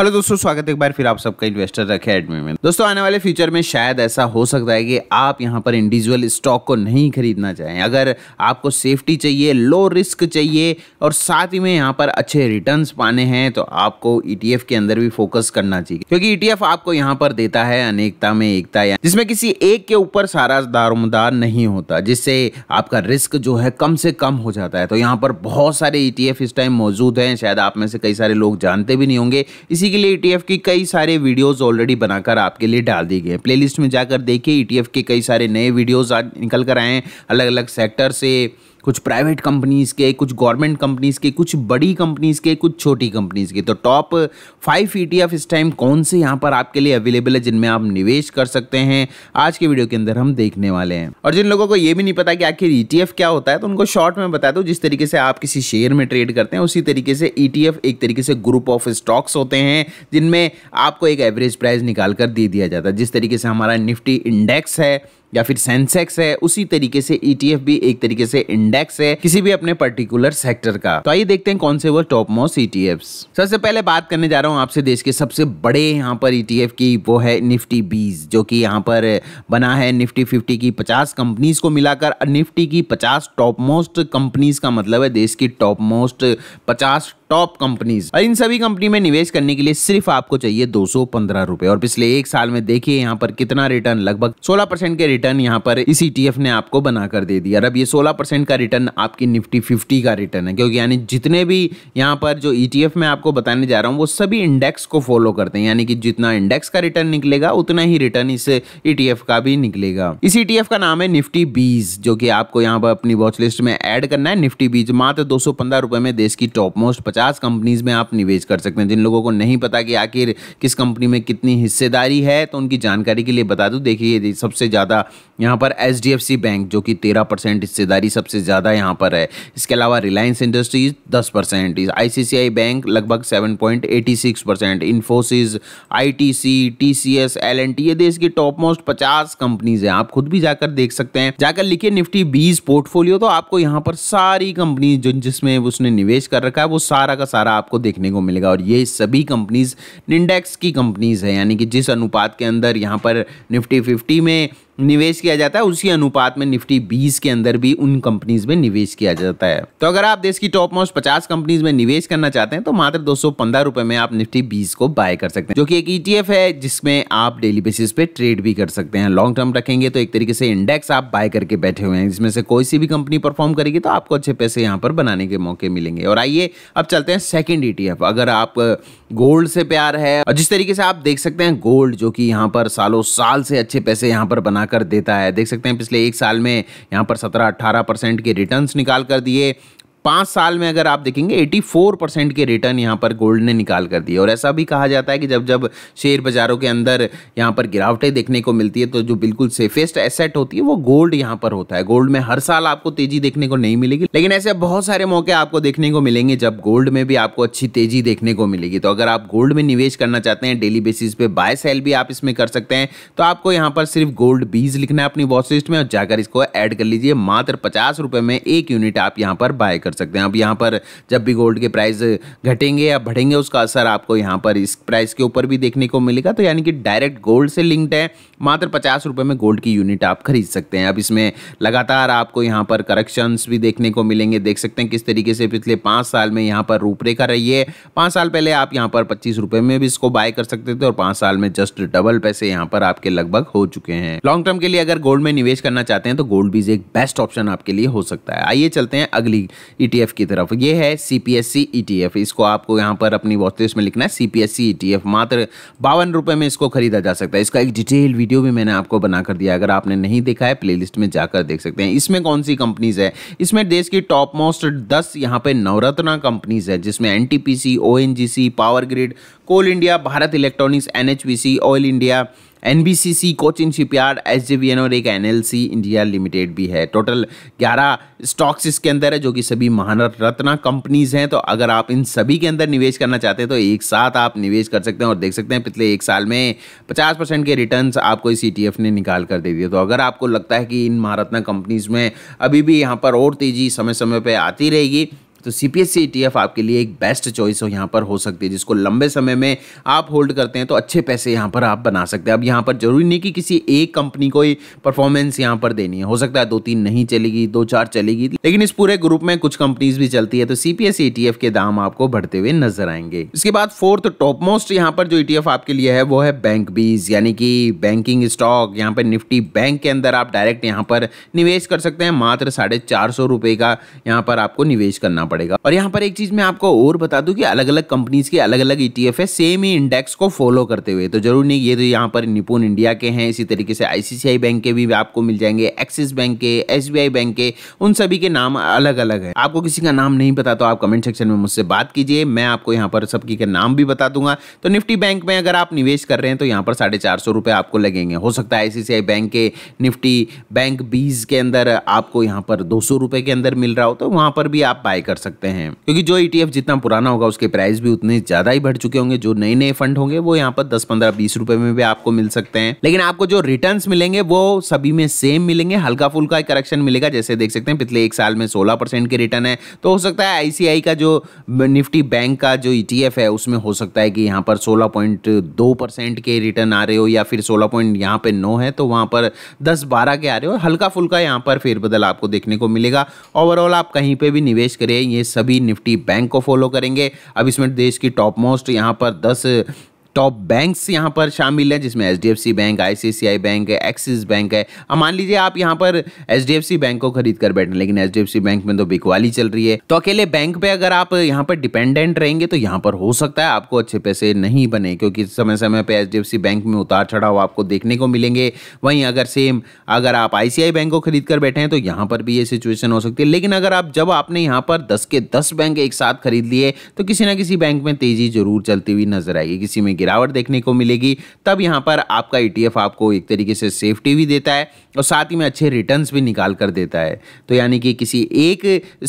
hello दोस्तों स्वागत है एक बार फिर आप सबका इन्वेस्टर अकेडमी में दोस्तों आने वाले फ्यूचर में शायद ऐसा हो सकता है कि आप यहां पर इंडिविजुअल स्टॉक को नहीं खरीदना चाहें अगर आपको सेफ्टी चाहिए लो रिस्क चाहिए और साथ ही में यहां पर अच्छे रिटर्न्स पाने हैं तो आपको ईटीएफ e के अंदर भी फोकस करना चाहिए क्योंकि ई e आपको यहाँ पर देता है अनेकता में एकता या जिसमें किसी एक के ऊपर सारा दारोमदार नहीं होता जिससे आपका रिस्क जो है कम से कम हो जाता है तो यहाँ पर बहुत सारे ई e इस टाइम मौजूद हैं शायद आप में से कई सारे लोग जानते भी नहीं होंगे इसी इसी के लिए ईटीएफ e की कई सारे वीडियोस ऑलरेडी बनाकर आपके लिए डाल दिए गए प्लेलिस्ट में जाकर देखिए ईटीएफ e के कई सारे नए वीडियोस निकल कर आए हैं अलग अलग सेक्टर से कुछ प्राइवेट कंपनीज़ के कुछ गवर्नमेंट कंपनीज़ के कुछ बड़ी कंपनीज़ के कुछ छोटी कंपनीज़ के तो टॉप फाइव ई इस टाइम कौन से यहाँ पर आपके लिए अवेलेबल है जिनमें आप निवेश कर सकते हैं आज के वीडियो के अंदर हम देखने वाले हैं और जिन लोगों को ये भी नहीं पता कि आखिर ई e क्या होता है तो उनको शॉर्ट में बता दो जिस तरीके से आप किसी शेयर में ट्रेड करते हैं उसी तरीके से ई e एक तरीके से ग्रुप ऑफ स्टॉक्स होते हैं जिनमें आपको एक एवरेज प्राइस निकाल कर दे दिया जाता है जिस तरीके से हमारा निफ्टी इंडेक्स है या फिर सेंसेक्स है उसी तरीके से ईटीएफ e भी एक तरीके से इंडेक्स है किसी भी अपने पर्टिकुलर सेक्टर का तो आइए देखते हैं कौन से वो टॉप मोस्ट ईटीएफ सबसे पहले बात करने जा रहा हूँ आपसे देश के सबसे बड़े यहाँ पर ईटीएफ e की वो है निफ्टी बीस जो कि यहाँ पर बना है निफ्टी फिफ्टी की पचास कंपनीज को मिलाकर निफ्टी की पचास टॉप मोस्ट कंपनीज का मतलब है देश की टॉप मोस्ट पचास टॉप कंपनीज और इन सभी कंपनी में निवेश करने के लिए सिर्फ आपको चाहिए दो सौ और पिछले एक साल में देखिए यहाँ पर कितना रिटर्न लगभग सोलह के रिटर्न यहाँ पर इस e ETF ने आपको बनाकर दे दिया अब ये सोलह का रिटर्न आपकी निफ्टी फिफ्टी का रिटर्न है क्योंकि यानी जितने भी यहाँ पर जो ETF मैं आपको बताने जा रहा हूँ वो सभी इंडेक्स को फॉलो करते हैं यानी कि जितना इंडेक्स का रिटर्न निकलेगा उतना ही रिटर्न इस ETF का भी निकलेगा इस e ETF का नाम है निफ्टी बीज जो कि आपको यहाँ पर अपनी वॉच लिस्ट में ऐड करना है निफ्टी बीज मात्र दो सौ में देश की टॉप मोस्ट पचास पचास कंपनीज में आप निवेश कर सकते हैं जिन लोगों को नहीं पता कि आखिर किस कंपनी में कितनी हिस्सेदारी है तो उनकी जानकारी के लिए बता दूँ देखिए सबसे ज़्यादा यहाँ पर एच बैंक जो कि तेरह परसेंट हिस्सेदारी सबसे ज़्यादा यहाँ पर है इसके अलावा रिलायंस इंडस्ट्रीज दस परसेंट आई बैंक लगभग seven point eighty six percent Infosys I T C T C S L N T ये देश की टॉप मोस्ट पचास कंपनीज हैं आप खुद भी जाकर देख सकते हैं जाकर लिखिए निफ्टी बीस पोर्टफोलियो तो आपको यहाँ पर सारी कंपनी जो जिसमें उसने निवेश कर रखा है वो सारा सारा का सारा आपको देखने को मिलेगा और ये सभी कंपनीज़ निंडेक्स की कंपनीज़ है यानी कि जिस अनुपात के अंदर यहाँ पर निफ्टी फिफ्टी में निवेश किया जाता है उसी अनुपात में निफ्टी बीस के अंदर भी उन कंपनीज में निवेश किया जाता है तो अगर आप देश की टॉप मोस्ट पचास कंपनीज में निवेश करना चाहते हैं तो मात्र दो रुपए में आप निफ्टी बीस को बाय कर सकते हैं जो कि एक ईटीएफ e है जिसमें आप डेली बेसिस पे ट्रेड भी कर सकते हैं लॉन्ग टर्म रखेंगे तो एक तरीके से इंडेक्स आप बाय करके बैठे हुए हैं जिसमें से कोई सी भी कंपनी परफॉर्म करेगी तो आपको अच्छे पैसे यहाँ पर बनाने के मौके मिलेंगे और आइए अब चलते हैं सेकेंड ई e अगर आप गोल्ड से प्यार है और जिस तरीके से आप देख सकते हैं गोल्ड जो कि यहाँ पर सालों साल से अच्छे पैसे यहाँ पर बनाकर देता है देख सकते हैं पिछले एक साल में यहाँ पर सत्रह अट्ठारह परसेंट के रिटर्न निकाल कर दिए पाँच साल में अगर आप देखेंगे 84 परसेंट के रिटर्न यहाँ पर गोल्ड ने निकाल कर दिए और ऐसा भी कहा जाता है कि जब जब शेयर बाज़ारों के अंदर यहाँ पर गिरावटें देखने को मिलती है तो जो बिल्कुल सेफेस्ट एसेट होती है वो गोल्ड यहाँ पर होता है गोल्ड में हर साल आपको तेज़ी देखने को नहीं मिलेगी लेकिन ऐसे बहुत सारे मौके आपको देखने को मिलेंगे जब गोल्ड में भी आपको अच्छी तेज़ी देखने को मिलेगी तो अगर आप गोल्ड में निवेश करना चाहते हैं डेली बेसिस पे बाय सेल भी आप इसमें कर सकते हैं तो आपको यहाँ पर सिर्फ गोल्ड बीज लिखना है अपनी वॉच लिस्ट में और जाकर इसको ऐड कर लीजिए मात्र पचास में एक यूनिट आप यहाँ पर बाय कर कर सकते हैं अब यहाँ पर जब भी गोल्ड के प्राइस घटेंगे या बढ़ेंगे उसका असर आपको यहाँ पर इस प्राइस के ऊपर भी देखने को मिलेगा तो यानी कि डायरेक्ट गोल्ड से लिंक्ड है मात्र पचास रुपये में गोल्ड की यूनिट आप खरीद सकते हैं अब इसमें लगातार आपको यहाँ पर करेक्शंस भी देखने को मिलेंगे देख सकते हैं किस तरीके से पिछले पाँच साल में यहाँ पर रूपरेखा रही है पाँच साल पहले आप यहाँ पर पच्चीस में भी इसको बाय कर सकते थे और पाँच साल में जस्ट डबल पैसे यहाँ पर आपके लगभग हो चुके हैं लॉन्ग टर्म के लिए अगर गोल्ड में निवेश करना चाहते हैं तो गोल्ड बीज एक बेस्ट ऑप्शन आपके लिए हो सकता है आइए चलते हैं अगली ईटीएफ e की तरफ ये है सीपीएससी ईटीएफ e इसको आपको यहाँ पर अपनी वॉचलिस्ट में लिखना है सीपीएससी ईटीएफ e मात्र बावन रुपये में इसको खरीदा जा सकता है इसका एक डिटेल वीडियो भी मैंने आपको बनाकर दिया अगर आपने नहीं देखा है प्ले में जाकर देख सकते हैं इसमें कौन सी कंपनीज है इसमें देश की टॉप मोस्ट दस यहाँ पे नवरत्ना कंपनीज है जिसमें N T P power grid coal India Bharat electronics NHPC oil India NBCC Cochin shipyard N और एक एनएलसी इंडिया लिमिटेड भी है टोटल 11 स्टॉक्स इसके अंदर है जो कि सभी महानरत्ना कंपनीज हैं तो अगर आप इन सभी के अंदर निवेश करना चाहते हैं तो एक साथ आप निवेश कर सकते हैं और देख सकते हैं पिछले एक साल में 50 परसेंट के रिटर्न आपको इस ई e ने निकाल कर दे दिए तो अगर आपको लगता है कि इन महारत्ना कंपनीज में अभी भी यहाँ पर और तेज़ी समय समय पर आती रहेगी तो सी पी e आपके लिए एक बेस्ट चॉइस हो यहाँ पर हो सकती है जिसको लंबे समय में आप होल्ड करते हैं तो अच्छे पैसे यहाँ पर आप बना सकते हैं अब यहाँ पर जरूरी नहीं कि किसी एक कंपनी को ही परफॉर्मेंस यहाँ पर देनी है हो सकता है दो तीन नहीं चलेगी दो चार चलेगी लेकिन इस पूरे ग्रुप में कुछ कंपनीज भी चलती है तो C P S E T F के दाम आपको बढ़ते हुए नजर आएंगे इसके बाद फोर्थ टॉप मोस्ट यहाँ पर जो ई टी एफ आपके लिए है वो है बैंक बीज यानी कि बैंकिंग स्टॉक यहाँ पर निफ्टी बैंक के अंदर आप डायरेक्ट यहाँ पर निवेश कर सकते हैं मात्र साढ़े चार सौ रुपये का यहाँ पर आपको निवेश करना पड़ेगा और यहाँ पर एक चीज मैं आपको और बता दू की अलग अलग कंपनीज के अलग अलग ईटीएफ है सेम ही इंडेक्स को फॉलो करते हुए तो जरूर नहीं ये तो यहाँ पर निपुण इंडिया के हैं इसी तरीके से आईसीसीआई बैंक के भी आपको मिल जाएंगे एक्सिस बैंक के एस बैंक के उन सभी के नाम अलग अलग है आपको किसी का नाम नहीं पता तो आप कमेंट सेक्शन में मुझसे बात कीजिए मैं आपको यहाँ पर सबकी के नाम भी बता दूंगा तो निफ्टी बैंक में अगर आप निवेश कर रहे हैं तो यहाँ पर साढ़े चार सौ रुपए आपको लगेंगे हो सकता है आईसीसीआई बैंक के निफ्टी बैंक बीज के अंदर आपको यहाँ पर दो सौ रुपए के अंदर मिल रहा हो तो वहां पर भी आप बाय कर सकते हैं क्योंकि जो ई e जितना पुराना होगा उसके प्राइस भी उतने ज़्यादा ही बढ़ चुके होंगे जो नए नए फंड होंगे वो यहाँ पर दस पंद्रह बीस रुपए में भी आपको मिल सकते हैं लेकिन आपको जो रिटर्न मिलेंगे वो सभी में सेम मिलेंगे हल्का फुल्का करेक्शन मिलेगा जैसे देख सकते हैं पिछले एक साल में सोलह परसेंट के रिटर्न है तो हो सकता है आईसीआई का जो निफ्टी बैंक का जो ई e है उसमें हो सकता है कि यहाँ पर सोलह पॉइंट दो परसेंट के रिटर्न आ रहे हो या फिर सोलह पॉइंट यहाँ पे नौ है तो वहाँ पर दस बारह के आ रहे हो हल्का फुल्का यहाँ पर फेरबदल आपको देखने को मिलेगा ओवरऑल आप कहीं पे भी निवेश करिए ये सभी निफ्टी बैंक को फॉलो करेंगे अब इसमें देश की टॉप मोस्ट यहाँ पर दस टॉप बैंक्स यहाँ पर शामिल हैं जिसमें H D F C bank I C C I bank है एक्सिस बैंक है अब मान लीजिए आप यहाँ पर एच डी एफ बैंक को खरीद कर बैठे लेकिन H D F C bank में तो बिकवाली चल रही है तो अकेले बैंक पे अगर आप यहाँ पर डिपेंडेंट रहेंगे तो यहाँ पर हो सकता है आपको अच्छे पैसे नहीं बने क्योंकि समय समय पर H D F C bank में उतार चढ़ाव आपको देखने को मिलेंगे वहीं अगर सेम अगर आप आई बैंक को खरीद कर बैठे हैं तो यहाँ पर भी ये सिचुएशन हो सकती है लेकिन अगर आप जब आपने यहाँ पर दस के दस बैंक एक साथ खरीद लिए तो किसी ना किसी बैंक में तेजी जरूर चलती हुई नजर आएगी किसी में गिरावट देखने को मिलेगी तब यहाँ पर आपका ई e आपको एक तरीके से सेफ्टी भी देता है और साथ ही में अच्छे रिटर्न भी निकाल कर देता है तो यानी कि किसी एक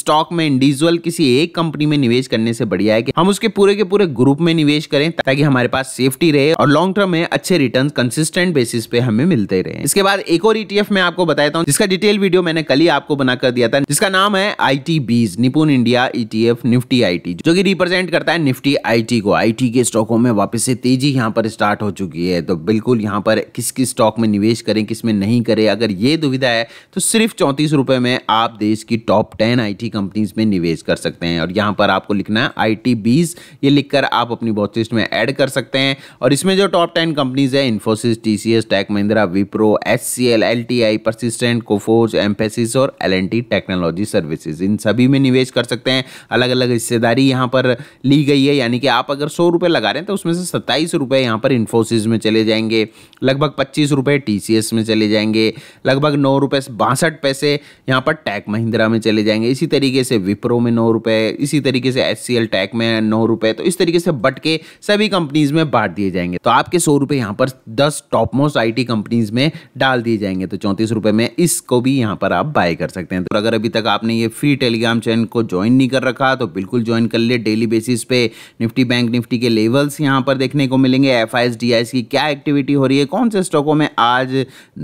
स्टॉक में इंडिविजुअल किसी एक कंपनी में निवेश करने से बढ़िया है कि हम उसके पूरे के पूरे ग्रुप में निवेश करें ताकि हमारे पास सेफ्टी रहे और लॉन्ग टर्म में अच्छे रिटर्न कंसिस्टेंट बेसिस पे हमें मिलते रहे इसके बाद एक और ईटीएफ e में आपको बताता हूँ जिसका डिटेल वीडियो मैंने कल ही आपको बनाकर दिया था जिसका नाम है I BeES Nippon India ETF nifty IT जो की रिप्रेजेंट करता है निफ्टी आई को आई के स्टॉकों में वापस से तेज़ी यहाँ पर स्टार्ट हो चुकी है तो बिल्कुल यहाँ पर किस किस स्टॉक में निवेश करें किस में नहीं करें अगर ये दुविधा है तो सिर्फ चौंतीस रुपये में आप देश की टॉप टेन आई कंपनीज में निवेश कर सकते हैं और यहाँ पर आपको लिखना है आई टी ये लिखकर आप अपनी लिस्ट में ऐड कर सकते हैं और इसमें जो टॉप टेन कंपनीज है Infosys T C S tech Mahindra Wipro H C L L T I persistent Coforge Mphasis और L N T technology services इन सभी में निवेश कर सकते हैं अलग अलग हिस्सेदारी यहाँ पर ली गई है यानी कि आप अगर सौ रुपये लगा रहे हैं तो उसमें से सत्ताईस रुपये यहाँ पर इन्फोसिस में चले जाएंगे लगभग पच्चीस रुपये टी में चले जाएंगे लगभग नौ रुपये बासठ पैसे यहाँ पर टैक महिंद्रा में चले जाएंगे इसी तरीके से विप्रो में नौ रुपये इसी तरीके से एस टैक में नौ रुपये तो इस तरीके से बट के सभी कंपनीज में बांट दिए जाएंगे तो आपके सौ रुपये यहाँ पर दस टॉप मोस्ट आई कंपनीज में डाल दिए जाएंगे तो चौंतीस रुपये में इसको भी यहाँ पर आप बाय कर सकते हैं तो अगर अभी तक आपने ये फ्री टेलीग्राम चैनल को ज्वाइन नहीं कर रखा तो बिल्कुल ज्वाइन कर ले डेली बेसिस पे निफ्टी बैंक निफ्टी के लेवल्स यहाँ पर देखने देखने को मिलेंगे एफ की क्या एक्टिविटी हो रही है कौन से स्टॉकों में आज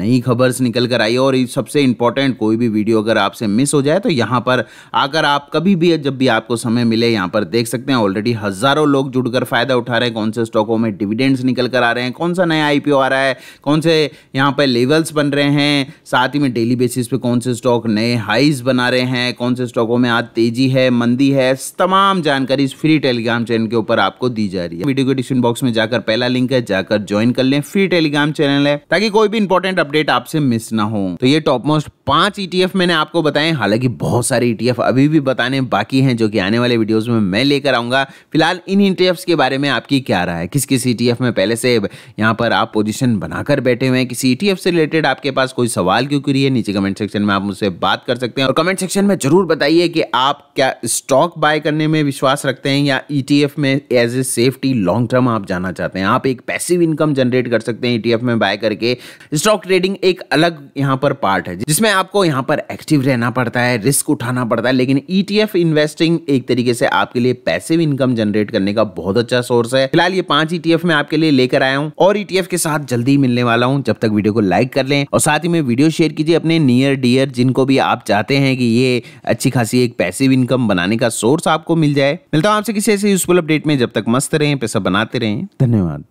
नई खबर्स निकल कर आई है और सबसे इंपॉर्टेंट कोई भी वीडियो अगर आपसे मिस हो जाए तो यहाँ पर आकर आप कभी भी जब भी आपको समय मिले यहाँ पर देख सकते हैं ऑलरेडी हज़ारों लोग जुड़कर फ़ायदा उठा रहे हैं कौन से स्टॉकों में डिविडेंड्स निकल कर आ रहे हैं कौन सा नया आई आ रहा है कौन से यहाँ पर लेवल्स बन रहे हैं साथ ही में डेली बेसिस पे कौन से स्टॉक नए हाइज बना रहे हैं कौन से स्टॉकों में आज तेजी है मंदी है तमाम जानकारी इस फ्री टेलीग्राम चैनल के ऊपर आपको दी जा रही है वीडियो के डिस्क्रिप्शन बॉक्स में जाकर पहला लिंक है जाकर ज्वाइन कर लें फ्री टेलीग्राम चैनल है ताकि कोई भी इंपॉर्टेंट अपडेट आपसे मिस ना हो तो ये टॉप मोस्ट पांच ईटीएफ e मैंने आपको बताए हालांकि बहुत सारे ईटीएफ e अभी भी बताने बाकी हैं जो कि आने वाले वीडियोस में मैं लेकर आऊंगा फिलहाल इन ईटीएफ e के बारे में आपकी क्या राय है किस किस ईटीएफ में पहले से यहाँ पर आप पोजिशन बनाकर बैठे हुए हैं किसी ईटीएफ से रिलेटेड आपके पास कोई सवाल क्यों करिए नीचे कमेंट सेक्शन में आप मुझसे बात कर सकते हैं और कमेंट सेक्शन में जरूर बताइए कि आप क्या स्टॉक बाय करने में विश्वास रखते हैं या ईटीएफ में as a safety long term आप जाना चाहते हैं आप एक पैसिव इनकम जनरेट कर सकते हैं ईटीएफ e में बाय करके स्टॉक ट्रेडिंग एक अलग यहां पर पार्ट है जिसमें आपको यहां पर एक्टिव रहना पड़ता है रिस्क उठाना पड़ता है लेकिन ईटीएफ e इन्वेस्टिंग एक तरीके से आपके लिए पैसिव इनकम जनरेट करने का बहुत अच्छा सोर्स है फिलहाल ये पांच ईटीएफ e में आपके लिए लेकर आया हूँ और ईटीएफ के साथ जल्दी मिलने वाला हूँ जब तक वीडियो को लाइक कर लें और साथ ही में वीडियो शेयर कीजिए अपने नियर डियर जिनको भी आप चाहते हैं कि ये अच्छी खासी एक पैसिव इनकम बनाने का सोर्स आपको मिल जाए मिलता हूँ आपसे किसी ऐसे यूजफुल अपडेट में जब तक मस्त रहें पैसा बनाते रहें धन्यवाद